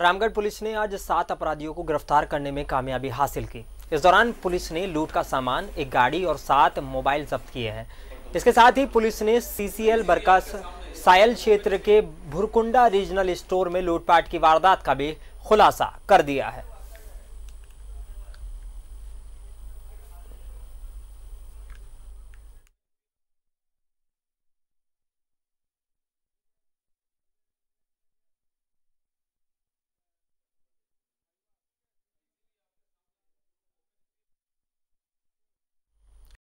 Ramgarh police ने आज सात अपराधियों को गिरफ्तार करने में कामयाबी हासिल की इस दौरान पुलिस ने लूट का सामान एक गाड़ी और सात मोबाइल जब्त किए हैं इसके साथ ही पुलिस ने सीसीएल बरकस सायल क्षेत्र के भुरकुंडा रीजनल स्टोर में लूटपाट की वारदात का भी खुलासा कर दिया है